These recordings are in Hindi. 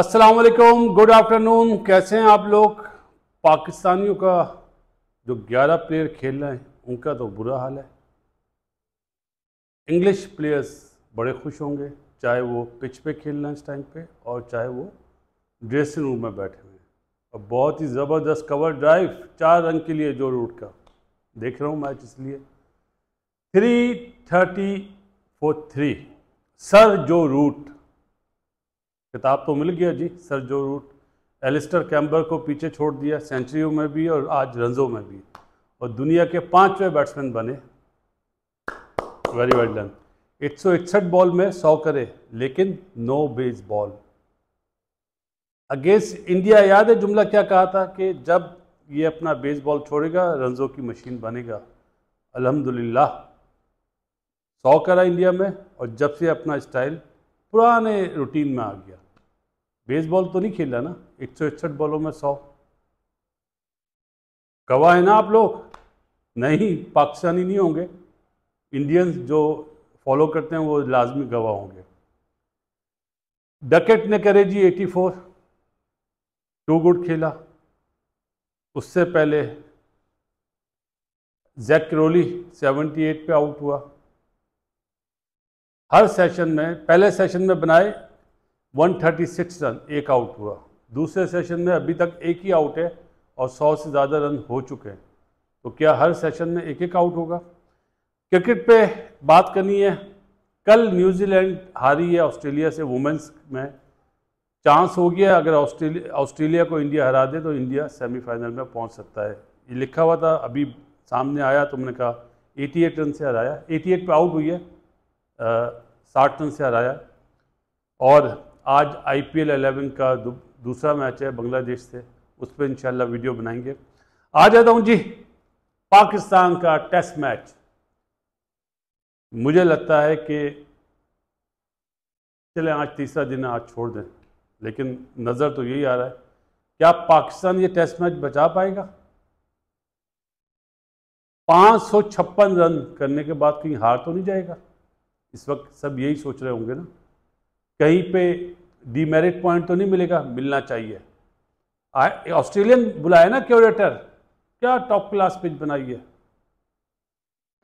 असलम गुड आफ्टरनून कैसे हैं आप लोग पाकिस्तानियों का जो 11 प्लेयर खेल रहे हैं उनका तो बुरा हाल है इंग्लिश प्लेयर्स बड़े खुश होंगे चाहे वो पिच पे खेल रहे हैं इस टाइम पे और चाहे वो ड्रेसिंग रूम में बैठे हुए हैं और बहुत ही ज़बरदस्त कवर ड्राइव चार रन के लिए जो रूट का देख रहा हूँ मैच इसलिए three thirty four three sir Joe Root किताब तो मिल गया जी सर जो रूट एलिस्टर कैम्बर को पीछे छोड़ दिया सेंचुरी में भी और आज रनजों में भी और दुनिया के पांचवें बैट्समैन बने वेरी वेल डन एक सौ इकसठ बॉल में सौ करे लेकिन no base ball against India याद है जुमला क्या कहा था कि जब ये अपना बेस बॉल छोड़ेगा रनजों की मशीन बनेगा अल्हम्दुलिल्लाह सौ करा इंडिया में और जब से अपना स्टाइल पुराने रूटीन में आ गया बेसबॉल तो नहीं खेला ना एक सौ इकसठ बॉलों में सौ गवाह है ना आप लोग नहीं पाकिस्तानी नहीं होंगे इंडियंस जो फॉलो करते हैं वो लाजमी गवाह होंगे डकेट ने करे जी 84 टू गुड खेला उससे पहले जैक सेवेंटी 78 पे आउट हुआ हर सेशन में पहले सेशन में बनाए 136 रन एक आउट हुआ दूसरे सेशन में अभी तक एक ही आउट है और 100 से ज़्यादा रन हो चुके हैं तो क्या हर सेशन में एक एक आउट होगा क्रिकेट पे बात करनी है कल न्यूजीलैंड हारी है ऑस्ट्रेलिया से वुमेंस में चांस हो गया अगर ऑस्ट्रेलिया ऑस्ट्रेलिया को इंडिया हरा दे तो इंडिया सेमीफाइनल में पहुंच सकता है ये लिखा हुआ था अभी सामने आया तुमने कहा 88 रन से हराया 88 पे आउट हुई है साठ रन से हराया और आज आई पी एल एलेवन का दूसरा मैच है बांग्लादेश से उस पर इंशाल्लाह वीडियो बनाएंगे आ जाता हूँ जी पाकिस्तान का टेस्ट मैच मुझे लगता है कि चले आज तीसरा दिन आज छोड़ दें लेकिन नज़र तो यही आ रहा है क्या पाकिस्तान ये टेस्ट मैच बचा पाएगा पाँच सौ छप्पन रन करने के बाद कहीं हार तो नहीं जाएगा इस वक्त सब यही सोच रहे होंगे ना कहीं पे डीमेरिट पॉइंट तो नहीं मिलेगा मिलना चाहिए ऑस्ट्रेलियन बुलाया ना क्यूरेटर क्या टॉप क्लास पिच बनाई है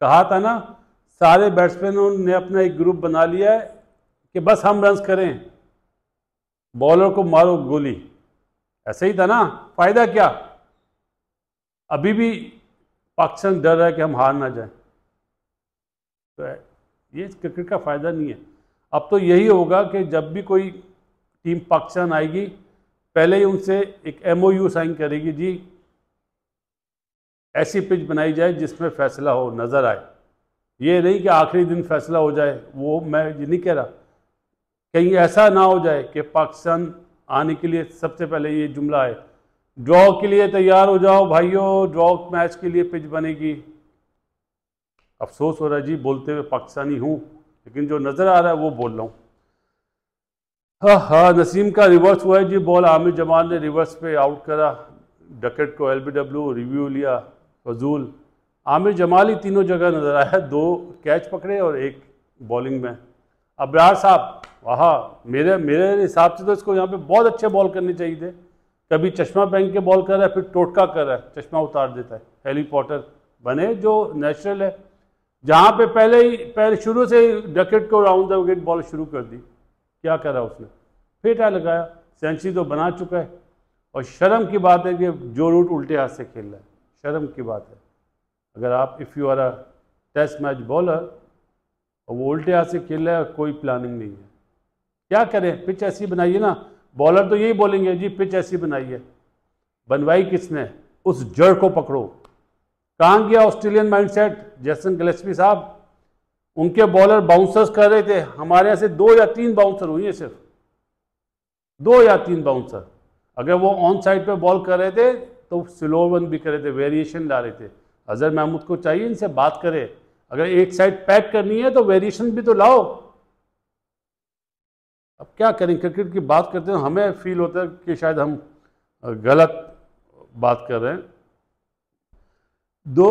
कहा था ना सारे बैट्समैनों ने अपना एक ग्रुप बना लिया है कि बस हम रन करें बॉलर को मारो गोली ऐसे ही था ना फायदा क्या अभी भी पाकिस्तान डर रहा है कि हम हार ना जाए तो ये क्रिकेट का फायदा नहीं है अब तो यही होगा कि जब भी कोई टीम पाकिस्तान आएगी पहले ही उनसे एक एमओयू साइन करेगी जी ऐसी पिच बनाई जाए जिसमें फैसला हो नज़र आए ये नहीं कि आखिरी दिन फैसला हो जाए वो मैं ये नहीं कह रहा कहीं ऐसा ना हो जाए कि पाकिस्तान आने के लिए सबसे पहले ये जुमला आए ड्रॉ के लिए तैयार हो जाओ भाइयों ड्रॉ मैच के लिए पिच बनेगी अफसोस हो रहा है जी बोलते हुए पाकिस्तानी हूँ लेकिन जो नज़र आ रहा है वो बोल रहा हूँ हाँ हाँ नसीम का रिवर्स हुआ है जी बॉल आमिर जमान ने रिवर्स पे आउट करा डकेट को एल रिव्यू लिया फजूल आमिर जमाल ही तीनों जगह नज़र आया दो कैच पकड़े और एक बॉलिंग में अब्रार साहब वाह मेरे मेरे हिसाब से तो इसको यहाँ पे बहुत अच्छे बॉल करने चाहिए थे कभी चश्मा पहन के बॉल कर रहा है फिर टोटका कर रहा है चश्मा उतार देता है हैली पॉटर बने जो नेचुरल है जहाँ पे पहले ही पहले शुरू से ही डकेट को राउंड द विकेट बॉल शुरू कर दी क्या करा उसने फेटा लगाया सेंचुरी तो बना चुका है और शर्म की बात है कि जो रूट उल्टे हाथ से खेल रहा है शर्म की बात है अगर आप if you are a test match bowler और वो उल्टे हाथ से खेल रहा है कोई प्लानिंग नहीं है क्या करें पिच ऐसी बनाइए ना बॉलर तो यही बोलेंगे जी पिच ऐसी बनाइए बनवाई किसने उस जड़ को पकड़ो कहाँ गया ऑस्ट्रेलियन माइंडसेट जैसन गलेसपी साहब उनके बॉलर बाउंसर्स कर रहे थे हमारे यहाँ से दो या तीन बाउंसर हुई हैं सिर्फ दो या तीन बाउंसर अगर वो ऑन साइड पे बॉल कर रहे थे तो स्लो वन भी कर रहे थे वेरिएशन ला रहे थे अजहर महमूद को चाहिए इनसे बात करें अगर एक साइड पैक करनी है तो वेरिएशन भी तो लाओ अब क्या करें क्रिकेट की बात करते हैं हमें फील होता है कि शायद हम गलत बात कर रहे हैं दो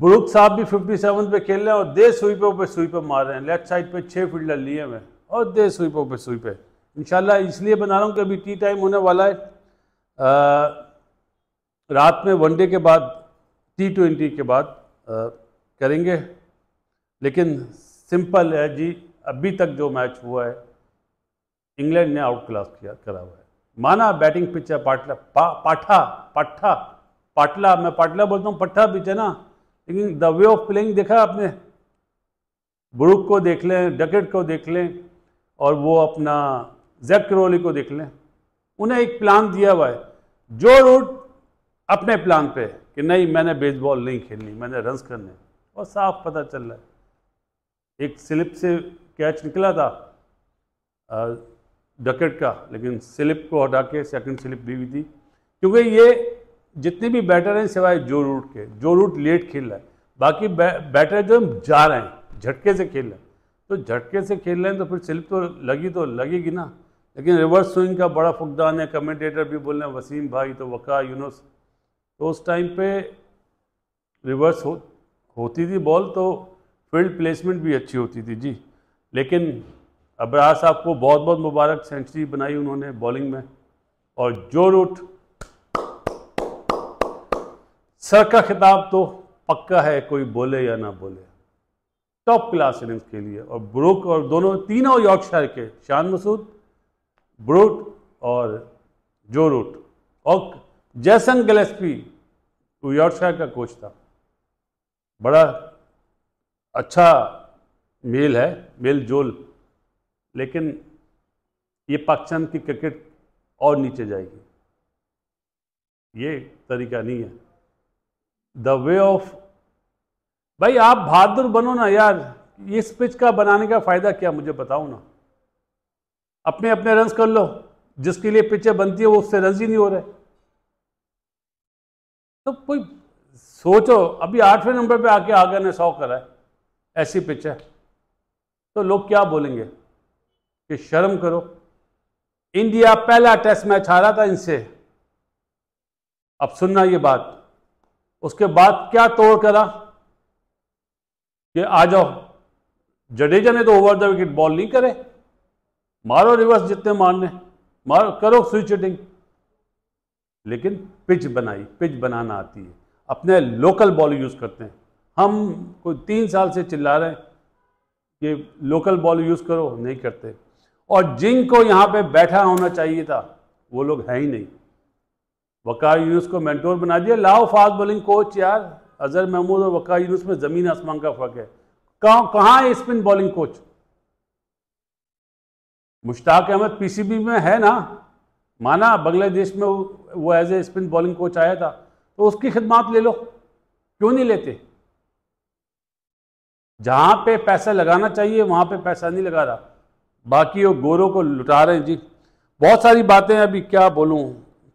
ब्रुक साहब भी फिफ्टी सेवन पे खेल रहे हैं और दे स्वीपों पे स्वीपे मार रहे हैं लेफ्ट साइड पे छः फील्डर लिए हुए और दे स्वीपों पे स्वीपे इनशाला इसलिए बना रहा हूँ कि अभी टी टाइम होने वाला है आ, रात में वनडे के बाद टी ट्वेंटी के बाद आ, करेंगे लेकिन सिंपल है जी अभी तक जो मैच हुआ है इंग्लैंड ने आउट क्लास किया करा हुआ है माना बैटिंग पिचर पाठला पा, पाठा पाठा पाटला मैं पाटला बोलता हूँ पट्टा पीछे ना लेकिन द वे ऑफ प्लेइंग देखा आपने ब्रुक को देख लें डकेट को देख लें और वो अपना जैक क्रोली को देख लें उन्हें एक प्लान दिया हुआ है जो रूट अपने प्लान पे कि नहीं मैंने बेसबॉल नहीं खेलनी मैंने रन करने और साफ पता चल रहा है एक स्लिप से कैच निकला था डकेट का लेकिन स्लिप को हटा के सेकंड स्लिप दी हुई थी क्योंकि ये जितने भी बैटर हैं सिवाय जो रूट के जो रूट लेट खेल रहा है बाकी बै, बैटर जो हम जा रहे हैं झटके से खेल रहे हैं तो झटके से खेल रहे हैं तो फिर स्लिप तो लगी तो लगेगी ना लेकिन रिवर्स स्विंग का बड़ा फुकदान है कमेंटेटर भी बोल रहे हैं वसीम भाई तो वक़ा यूनुस तो उस टाइम पे रिवर्स हो होती थी बॉल तो फील्ड प्लेसमेंट भी अच्छी होती थी जी लेकिन अब्रास साहब को बहुत बहुत मुबारक सेंचुरी बनाई उन्होंने बॉलिंग में और जो रूट सर का खिताब तो पक्का है कोई बोले या ना बोले टॉप क्लास इनिंग्स के लिए और ब्रुक और दोनों तीनों यॉर्कशायर के शान मसूद ब्रूट और जो रूट और जैसन गलेस्पी वो यॉर्कशायर का कोच था बड़ा अच्छा मेल है मेल जोल लेकिन ये पाकिस्तान की क्रिकेट और नीचे जाएगी ये तरीका नहीं है द वे ऑफ भाई आप बहादुर बनो ना यार इस पिच का बनाने का फ़ायदा क्या मुझे बताओ ना अपने अपने रन कर लो जिसके लिए पिचे बनती है वो उससे रन्स ही नहीं हो रहे तो कोई सोचो अभी आठवें नंबर पे आके आगे ने सौ करा है ऐसी पिच है तो लोग क्या बोलेंगे कि शर्म करो इंडिया पहला टेस्ट मैच हारा था इनसे अब सुनना ये बात उसके बाद क्या तोड़ करा कि आ जाओ जडेजा ने तो ओवर द विकेट बॉल नहीं करे मारो रिवर्स जितने मारने मारो करो स्विच हिटिंग लेकिन पिच बनाई पिच बनाना आती है अपने लोकल बॉल यूज़ करते हैं हम कोई तीन साल से चिल्ला रहे हैं कि लोकल बॉल यूज़ करो नहीं करते और जिंक को यहाँ पे बैठा होना चाहिए था वो लोग हैं ही नहीं वकार यूनुस को मैंटोर बना दिया लाओ फास्ट बॉलिंग कोच यार अजहर महमूद और वकार यूनुस में ज़मीन आसमान का फ़र्क है कहाँ कहाँ है spin bowling coach Mushtaq Ahmed PCB में है ना माना बांग्लादेश में वो as a spin bowling coach आया था तो उसकी खिदमत ले लो क्यों नहीं लेते जहां पे पैसा लगाना चाहिए वहां पे पैसा नहीं लगा रहा बाकी वो गोरों को लुटा रहे हैं जी बहुत सारी बातें अभी क्या बोलूँ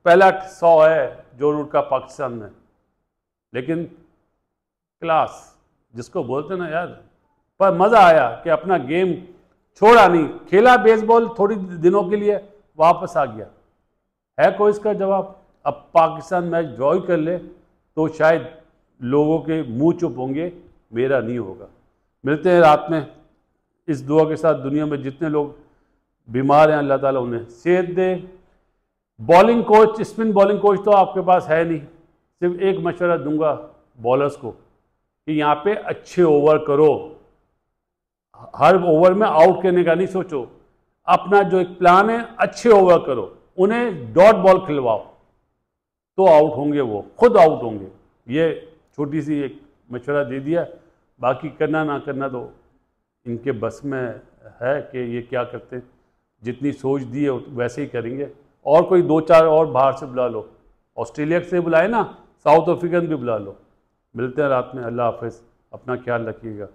पहला सौ है जो रूट का पाकिस्तान में लेकिन क्लास जिसको बोलते ना यार पर मज़ा आया कि अपना गेम छोड़ा नहीं खेला बेसबॉल थोड़ी दिनों के लिए वापस आ गया है कोई इसका जवाब अब पाकिस्तान मैच ड्रॉ कर ले तो शायद लोगों के मुंह चुप होंगे मेरा नहीं होगा मिलते हैं रात में इस दुआ के साथ दुनिया में जितने लोग बीमार हैं अल्लाह ताला उन्हें सेहत दे bowling coach spin bowling coach तो आपके पास है नहीं सिर्फ एक मशवरा दूंगा बॉलर्स को कि यहाँ पे अच्छे ओवर करो हर ओवर में आउट करने का नहीं सोचो अपना जो एक प्लान है अच्छे ओवर करो उन्हें डॉट बॉल खिलवाओ तो आउट होंगे वो खुद आउट होंगे ये छोटी सी एक मशवरा दे दिया बाकी करना ना करना तो इनके बस में है कि ये क्या करते जितनी सोच दी है वैसे ही करेंगे और कोई दो चार और बाहर से बुला लो ऑस्ट्रेलिया से बुलाए ना साउथ अफ्रीकन भी बुला लो मिलते हैं रात में अल्लाह हाफिज़ अपना ख्याल रखिएगा